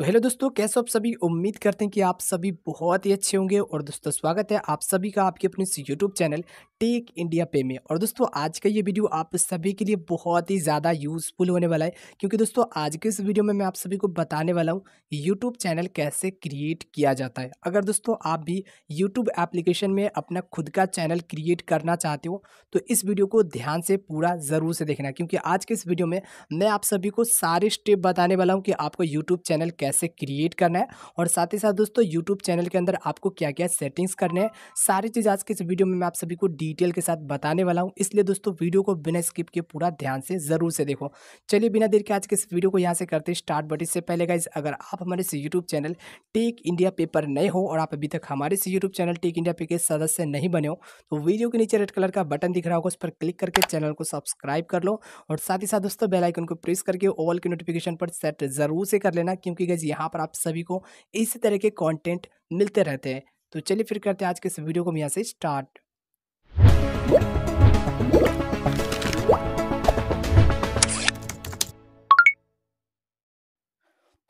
तो हेलो दोस्तों कैसे आप सभी उम्मीद करते हैं कि आप सभी बहुत ही अच्छे होंगे और दोस्तों स्वागत है आप सभी का आपके अपने यूट्यूब चैनल टेक इंडिया पे में और दोस्तों आज का ये वीडियो आप सभी के लिए बहुत ही ज़्यादा यूज़फुल होने वाला है क्योंकि दोस्तों आज के इस वीडियो में मैं आप सभी को बताने वाला हूँ यूट्यूब चैनल कैसे क्रिएट किया जाता है अगर दोस्तों आप भी यूट्यूब एप्लीकेशन में अपना खुद का चैनल क्रिएट करना चाहते हो तो इस वीडियो को ध्यान से पूरा ज़रूर से देखना क्योंकि आज के इस वीडियो में मैं आप सभी को सारे स्टेप बताने वाला हूँ कि आपको यूट्यूब चैनल कैसे कैसे क्रिएट करना है और साथ ही साथ दोस्तों यूट्यूब चैनल के अंदर आपको क्या क्या सेटिंग्स करने हैं सारी चीज़ आज के इस वीडियो में मैं आप सभी को डिटेल के साथ बताने वाला हूँ इसलिए दोस्तों वीडियो को बिना स्किप के पूरा ध्यान से ज़रूर से देखो चलिए बिना देर के आज के इस वीडियो को यहाँ से करते स्टार्ट बट इससे पहले गाइज अगर आप हमारे इस यूट्यूब चैनल टेक इंडिया पे पर नए हो और आप अभी तक हमारे इस यूट्यूब चैनल टेक इंडिया पे के सदस्य नहीं बने हो तो वीडियो के नीचे रेड कलर का बटन दिख रहा होगा उस पर क्लिक करके चैनल को सब्सक्राइब कर लो और साथ ही साथ दोस्तों बेलाइकन को प्रेस करके ओवल की नोटिफिकेशन पर सेट जरूर से कर लेना क्योंकि जी यहाँ पर आप सभी को इसी तरह के कॉन्टेंट मिलते रहते हैं तो चलिए फिर करते हैं आज के इस वीडियो को हम यहाँ से स्टार्ट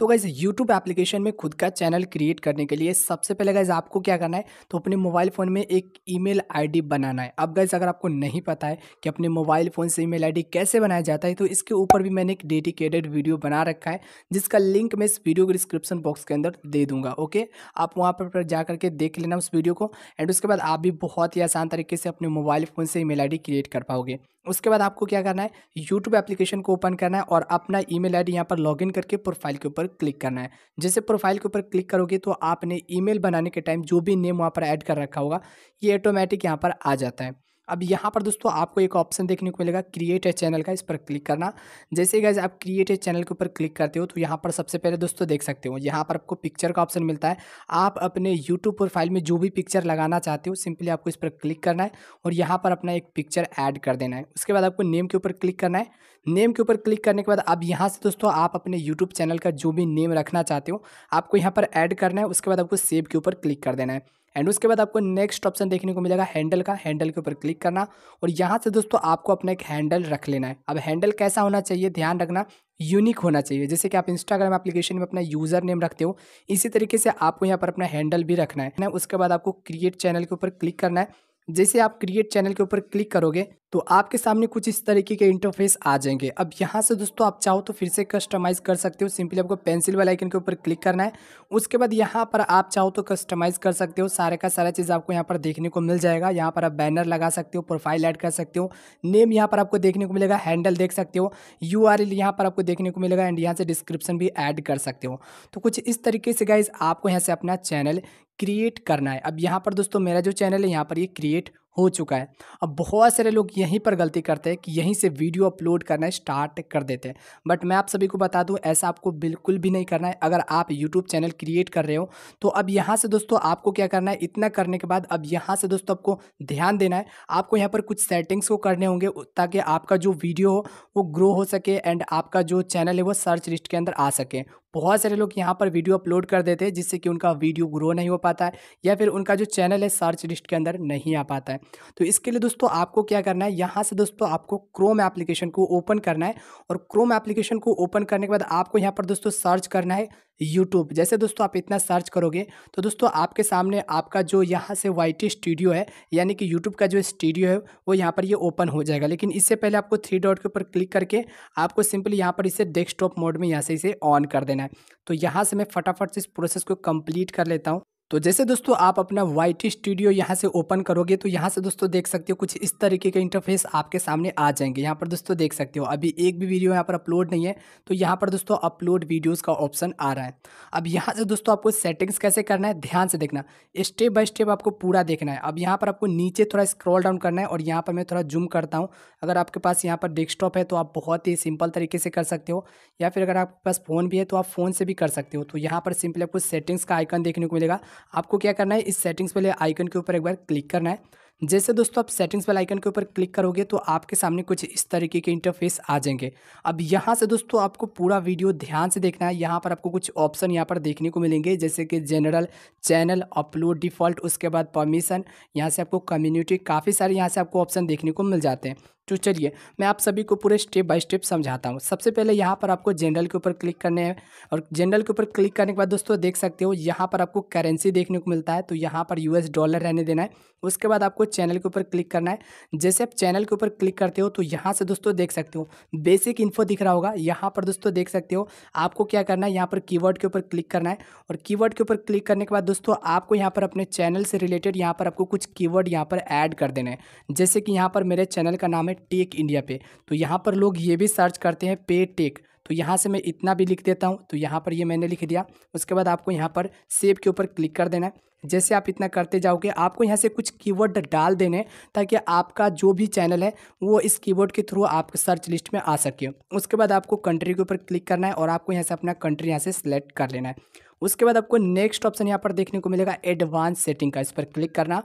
तो गाइज़ यूट्यूब एप्लीकेशन में खुद का चैनल क्रिएट करने के लिए सबसे पहले गाइज़ आपको क्या करना है तो अपने मोबाइल फ़ोन में एक ईमेल आईडी बनाना है अब गाइज़ अगर आपको नहीं पता है कि अपने मोबाइल फ़ोन से ईमेल आईडी कैसे बनाया जाता है तो इसके ऊपर भी मैंने एक डेडिकेटेड वीडियो बना रखा है जिसका लिंक मैं इस वीडियो के डिस्क्रिप्शन बॉक्स के अंदर दे दूंगा ओके आप वहाँ पर जा करके देख लेना उस वीडियो को एंड उसके बाद आप भी बहुत ही आसान तरीके से अपने मोबाइल फ़ोन से ईमेल आईडी क्रिएट कर पाओगे उसके बाद आपको क्या करना है यूट्यूब एप्लीकेशन को ओपन करना है और अपना ईमेल आईडी यहाँ पर लॉगिन करके प्रोफाइल के ऊपर क्लिक करना है जैसे प्रोफाइल के ऊपर क्लिक करोगे तो आपने ईमेल बनाने के टाइम जो भी नेम वहाँ पर ऐड कर रखा होगा ये ऑटोमेटिक यहाँ पर आ जाता है अब यहाँ पर दोस्तों आपको एक ऑप्शन देखने को मिलेगा क्रिएट ए चैनल का इस पर क्लिक करना जैसे ही गैस आप क्रिएट ए चैनल के ऊपर क्लिक करते हो तो यहाँ पर सबसे पहले दोस्तों देख सकते हो यहाँ पर आपको पिक्चर का ऑप्शन मिलता है आप अपने यूट्यूब प्रोफाइल में जो भी पिक्चर लगाना चाहते हो सिंपली आपको इस पर क्लिक करना है और यहाँ पर अपना एक पिक्चर ऐड कर देना है उसके बाद आपको नेम के ऊपर क्लिक करना है नेम के ऊपर क्लिक करने के बाद अब यहाँ से दोस्तों आप अपने यूट्यूब चैनल का जो भी नेम रखना चाहते हो आपको यहाँ पर ऐड करना है उसके बाद आपको सेव के ऊपर क्लिक कर देना है एंड उसके बाद आपको नेक्स्ट ऑप्शन देखने को मिलेगा हैंडल का हैंडल के ऊपर क्लिक करना और यहाँ से दोस्तों आपको अपना एक हैंडल रख लेना है अब हैंडल कैसा होना चाहिए ध्यान रखना यूनिक होना चाहिए जैसे कि आप इंस्टाग्राम एप्लीकेशन में अपना यूज़र नेम रखते हो इसी तरीके से आपको यहाँ पर अपना हैंडल भी रखना है उसके बाद आपको क्रिएट चैनल के ऊपर क्लिक करना है जैसे आप क्रिएट चैनल के ऊपर क्लिक करोगे तो आपके सामने कुछ इस तरीके के इंटरफेस आ जाएंगे अब यहाँ से दोस्तों आप चाहो तो फिर से कस्टमाइज़ कर सकते हो सिंपली आपको पेंसिल वाले आइकन के ऊपर क्लिक करना है उसके बाद यहाँ पर आप चाहो तो कस्टमाइज़ कर सकते हो सारे का सारा चीज़ आपको यहाँ पर देखने को मिल जाएगा यहाँ पर आप बैनर लगा सकते हो प्रोफाइल ऐड कर सकते हो नेम यहाँ पर आपको देखने को मिलेगा हैंडल देख सकते हो यू आर एल यहाँ पर आपको देखने को मिलेगा एंड यहाँ से डिस्क्रिप्शन भी ऐड कर सकते हो तो कुछ इस तरीके से गाइज आपको यहाँ से अपना चैनल क्रिएट करना है अब यहाँ पर दोस्तों मेरा जो चैनल है यहाँ पर ये क्रिएट हो चुका है अब बहुत सारे लोग यहीं पर गलती करते हैं कि यहीं से वीडियो अपलोड करना स्टार्ट कर देते हैं बट मैं आप सभी को बता दूं ऐसा आपको बिल्कुल भी नहीं करना है अगर आप यूट्यूब चैनल क्रिएट कर रहे हो तो अब यहाँ से दोस्तों आपको क्या करना है इतना करने के बाद अब यहाँ से दोस्तों आपको ध्यान देना है आपको यहाँ पर कुछ सेटिंग्स को करने होंगे ताकि आपका जो वीडियो हो वो ग्रो हो सके एंड आपका जो चैनल है वो सर्च लिस्ट के अंदर आ सके बहुत सारे लोग यहाँ पर वीडियो अपलोड कर देते हैं जिससे कि उनका वीडियो ग्रो नहीं हो पाता है या फिर उनका जो चैनल है सर्च लिस्ट के अंदर नहीं आ पाता है तो इसके लिए दोस्तों आपको क्या करना है यहाँ से दोस्तों आपको क्रोम एप्लीकेशन को ओपन करना है और क्रोम एप्लीकेशन को ओपन करने के बाद आपको यहाँ पर दोस्तों सर्च करना है यूट्यूब जैसे दोस्तों आप इतना सर्च करोगे तो दोस्तों आपके सामने आपका जो यहाँ से वाई स्टूडियो है यानी कि यूट्यूब का जो स्टूडियो है वो यहाँ पर ये ओपन हो जाएगा लेकिन इससे पहले आपको थ्री डॉट के ऊपर क्लिक करके आपको सिंपली यहाँ पर इसे डेस्कटॉप मोड में यहाँ से इसे ऑन कर देना है तो यहाँ से मैं फटाफट से इस प्रोसेस को कंप्लीट कर लेता हूँ तो जैसे दोस्तों आप अपना वाइट स्टूडियो यहाँ से ओपन करोगे तो यहाँ से दोस्तों देख सकते हो कुछ इस तरीके के इंटरफेस आपके सामने आ जाएंगे यहाँ पर दोस्तों देख सकते हो अभी एक भी वीडियो यहाँ पर अपलोड नहीं है तो यहाँ पर दोस्तों अपलोड वीडियोज़ का ऑप्शन आ रहा है अब यहाँ से दोस्तों आपको सेटिंग्स कैसे करना है ध्यान से देखना स्टेप बाय स्टेप आपको पूरा देखना है अब यहाँ पर आपको नीचे थोड़ा स्क्रॉल डाउन करना है और यहाँ पर मैं थोड़ा जूम करता हूँ अगर आपके पास यहाँ पर डेस्कटॉप है तो आप बहुत ही सिंपल तरीके से कर सकते हो या फिर अगर आपके पास फ़ोन भी है तो आप फ़ोन से भी कर सकते हो तो यहाँ पर सिंपली आपको सेटिंग्स का आइकन देखने को मिलेगा आपको क्या करना है इस सेटिंग्स वाले आइकन के ऊपर एक बार क्लिक करना है जैसे दोस्तों आप सेटिंग्स वाले आइकन के ऊपर क्लिक करोगे तो आपके सामने कुछ इस तरीके के इंटरफेस आ जाएंगे अब यहाँ से दोस्तों आपको पूरा वीडियो ध्यान से देखना है यहाँ पर आपको कुछ ऑप्शन यहाँ पर देखने को मिलेंगे जैसे कि जनरल चैनल अपलोड डिफ़ॉल्ट उसके बाद परमिशन यहाँ से आपको कम्युनिटी काफ़ी सारे यहाँ से आपको ऑप्शन देखने को मिल जाते हैं तो चलिए मैं आप सभी को पूरे स्टेप बाय स्टेप समझाता हूँ सबसे पहले यहाँ पर आपको जनरल के ऊपर क्लिक करने हैं और जनरल के ऊपर क्लिक करने के बाद दोस्तों देख सकते हो यहाँ पर आपको करेंसी देखने को मिलता है तो यहाँ पर यूएस डॉलर रहने देना है उसके बाद आपको चैनल के ऊपर क्लिक करना है जैसे आप चैनल के ऊपर क्लिक करते हो तो यहाँ से दोस्तों देख सकते हो बेसिक इन्फो दिख रहा होगा यहाँ पर दोस्तों देख सकते हो आपको क्या करना है यहाँ पर की के ऊपर क्लिक करना है और कीवर्ड के ऊपर क्लिक करने के बाद दोस्तों आपको यहाँ पर अपने चैनल से रिलेटेड यहाँ पर आपको कुछ की यहाँ पर ऐड कर देना है जैसे कि यहाँ पर मेरे चैनल का नाम है टेक इंडिया पे तो यहाँ पर लोग ये भी सर्च करते हैं पे टेक तो यहाँ से मैं इतना भी लिख देता हूँ तो यहाँ पर ये मैंने लिख दिया उसके बाद आपको यहाँ पर सेव के ऊपर क्लिक कर देना है जैसे आप इतना करते जाओगे आपको यहाँ से कुछ कीवर्ड डाल देने ताकि आपका जो भी चैनल है वो इस कीवर्ड के थ्रू आपके सर्च लिस्ट में आ सके उसके बाद आपको कंट्री के ऊपर क्लिक करना है और आपको यहाँ से अपना कंट्री यहाँ से सिलेक्ट कर लेना है उसके बाद आपको नेक्स्ट ऑप्शन यहाँ पर देखने को मिलेगा एडवांस सेटिंग का इस पर क्लिक करना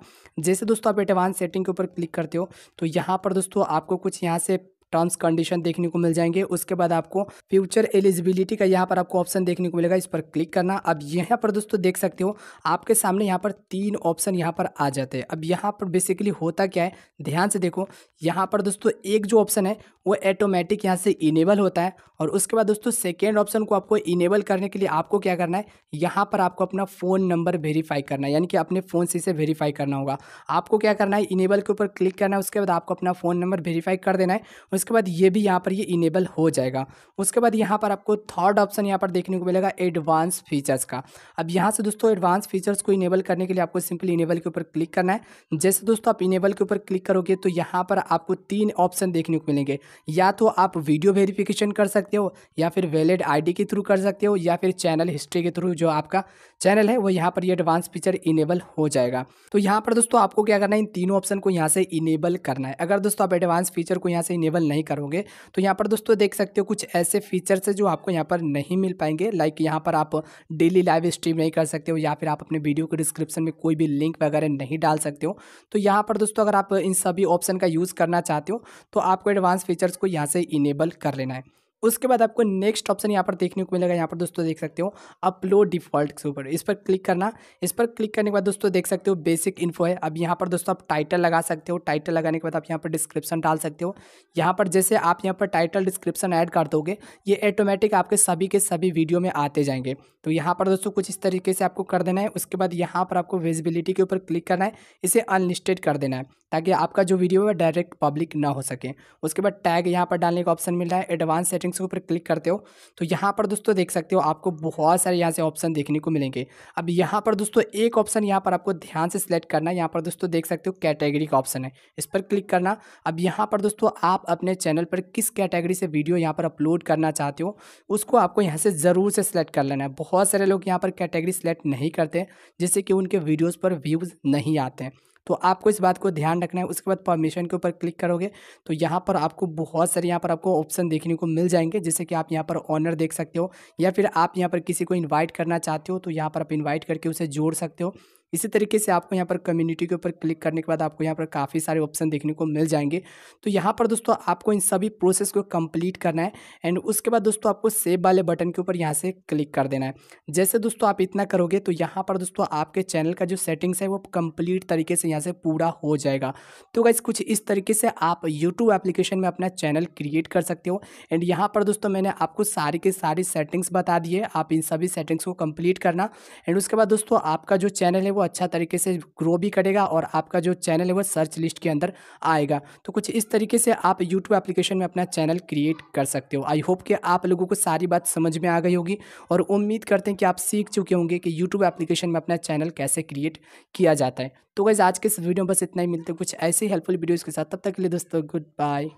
जैसे दोस्तों आप एडवांस सेटिंग के ऊपर क्लिक करते हो तो यहाँ पर दोस्तों आपको कुछ यहाँ से टर्म्स कंडीशन देखने को मिल जाएंगे उसके बाद आपको फ्यूचर एलिजिबिलिटी का यहाँ पर आपको ऑप्शन देखने को मिलेगा इस पर क्लिक करना अब यहाँ पर दोस्तों देख सकते हो आपके सामने यहाँ पर तीन ऑप्शन यहाँ पर आ जाते हैं अब यहाँ पर बेसिकली होता क्या है ध्यान से देखो यहाँ पर दोस्तों एक जो ऑप्शन है वो ऑटोमेटिक यहाँ से इनेबल होता है और उसके बाद दोस्तों सेकेंड ऑप्शन को आपको इनेबल करने के लिए आपको क्या करना है यहाँ पर आपको अपना फ़ोन नंबर वेरीफाई करना है यानी कि अपने फ़ोन से इसे वेरीफाई करना होगा आपको क्या करना है इनेबल के ऊपर क्लिक करना है उसके बाद आपको अपना फ़ोन नंबर वेरीफाई कर देना है उसके बाद ये भी यहाँ पर ये इनेबल हो जाएगा उसके बाद यहाँ पर आपको थर्ड ऑप्शन यहाँ पर देखने को मिलेगा एडवांस फीचर्स का अब यहाँ से दोस्तों एडवांस फीचर्स को इनेबल करने के लिए आपको सिंपल इनेबल के ऊपर क्लिक करना है जैसे दोस्तों आप इनेबल के ऊपर क्लिक करोगे तो यहाँ पर आपको तीन ऑप्शन देखने को मिलेंगे या तो आप वीडियो वेरीफिकेशन कर सकते हो या फिर वैलिड आई के थ्रू कर सकते हो या फिर चैनल हिस्ट्री के थ्रू जो आपका चैनल है वो यहाँ पर ये एडवांस फीचर इनेबल हो जाएगा तो यहाँ पर दोस्तों आपको क्या करना है इन तीनों ऑप्शन को यहाँ से इनेबल करना है अगर दोस्तों आप एडवांस फीचर को यहाँ से इनेबल नहीं करोगे तो यहाँ पर दोस्तों देख सकते हो कुछ ऐसे फीचर्स है जो आपको यहाँ पर नहीं मिल पाएंगे लाइक यहाँ पर आप डेली लाइव स्ट्रीम नहीं कर सकते हो या फिर आप अपने वीडियो के डिस्क्रिप्शन में कोई भी लिंक वगैरह नहीं डाल सकते हो तो यहाँ पर दोस्तों अगर आप इन सभी ऑप्शन का यूज़ करना चाहते हो तो आपको एडवांस फीचर्स को यहाँ से इनेबल कर लेना है उसके बाद आपको नेक्स्ट ऑप्शन यहाँ पर देखने को मिलेगा यहाँ पर दोस्तों देख सकते हो अपलोड डिफॉल्ट के ऊपर इस पर क्लिक करना इस पर क्लिक करने के बाद दोस्तों देख सकते हो बेसिक इन्फो है अब यहाँ पर दोस्तों आप टाइटल लगा सकते हो टाइटल लगाने के बाद आप यहाँ पर डिस्क्रिप्शन डाल सकते हो यहाँ पर जैसे आप यहाँ पर टाइटल डिस्क्रिप्शन ऐड कर दोगे ये ऑटोमेटिक आपके सभी के सभी वीडियो में आते जाएंगे तो यहाँ पर दोस्तों कुछ इस तरीके से आपको कर देना है उसके बाद यहाँ पर आपको विजिबिलिटी के ऊपर क्लिक करना है इसे अनलिस्टेड कर देना है ताकि आपका जो वीडियो है डायरेक्ट पब्लिक ना हो सके उसके बाद टैग यहाँ पर डालने का ऑप्शन मिल रहा है एडवांस सेटिंग लिंक्स के ऊपर क्लिक करते हो तो यहाँ पर दोस्तों देख सकते हो आपको बहुत सारे यहाँ से ऑप्शन देखने को मिलेंगे अब यहाँ पर दोस्तों एक ऑप्शन यहाँ पर आपको ध्यान से सिलेक्ट करना है यहाँ पर दोस्तों देख सकते हो कैटेगरी का ऑप्शन है इस पर क्लिक करना अब यहाँ पर दोस्तों आप अपने चैनल पर किस कैटेगरी से वीडियो यहाँ पर अपलोड करना चाहते हो उसको आपको यहाँ से ज़रूर से सिलेक्ट कर लेना है बहुत सारे लोग यहाँ पर कैटेगरी सेलेक्ट नहीं करते जिससे कि उनके वीडियोज़ पर व्यूज़ नहीं आते हैं तो आपको इस बात को ध्यान रखना है उसके बाद परमिशन के ऊपर क्लिक करोगे तो यहाँ पर आपको बहुत सारे यहाँ पर आपको ऑप्शन देखने को मिल जाएंगे जैसे कि आप यहाँ पर ऑनर देख सकते हो या फिर आप यहाँ पर किसी को इन्वाइट करना चाहते हो तो यहाँ पर आप इन्वाइट करके उसे जोड़ सकते हो इसी तरीके से आपको यहाँ पर कम्युनिटी के ऊपर क्लिक करने के बाद आपको यहाँ पर काफ़ी सारे ऑप्शन देखने को मिल जाएंगे तो यहाँ पर दोस्तों आपको इन सभी प्रोसेस को कंप्लीट करना है एंड उसके बाद दोस्तों आपको सेव वाले बटन के ऊपर यहाँ से क्लिक कर देना है जैसे दोस्तों आप इतना करोगे तो यहाँ पर दोस्तों आपके चैनल का जो सेटिंग्स है वो कम्प्लीट तरीके से यहाँ से पूरा हो जाएगा तो गाइज कुछ इस तरीके से आप यूट्यूब एप्लीकेशन में अपना चैनल क्रिएट कर सकते हो एंड यहाँ पर दोस्तों मैंने आपको सारी के सारी सेटिंग्स बता दिए आप इन सभी सेटिंग्स को कंप्लीट करना एंड उसके बाद दोस्तों आपका जो चैनल है वो अच्छा तरीके से ग्रो भी करेगा और आपका जो चैनल है वो सर्च लिस्ट के अंदर आएगा तो कुछ इस तरीके से आप यूट्यूब एप्लीकेशन में अपना चैनल क्रिएट कर सकते हो आई होप कि आप लोगों को सारी बात समझ में आ गई होगी और उम्मीद करते हैं कि आप सीख चुके होंगे कि यूट्यूब एप्लीकेशन में अपना चैनल कैसे क्रिएट किया जाता है तो वैसे आज के इस वीडियो में बस इतना ही मिलते हैं कुछ ऐसे हेल्पफुल वीडियोज़ के साथ तब तक के लिए दोस्तों गुड बाय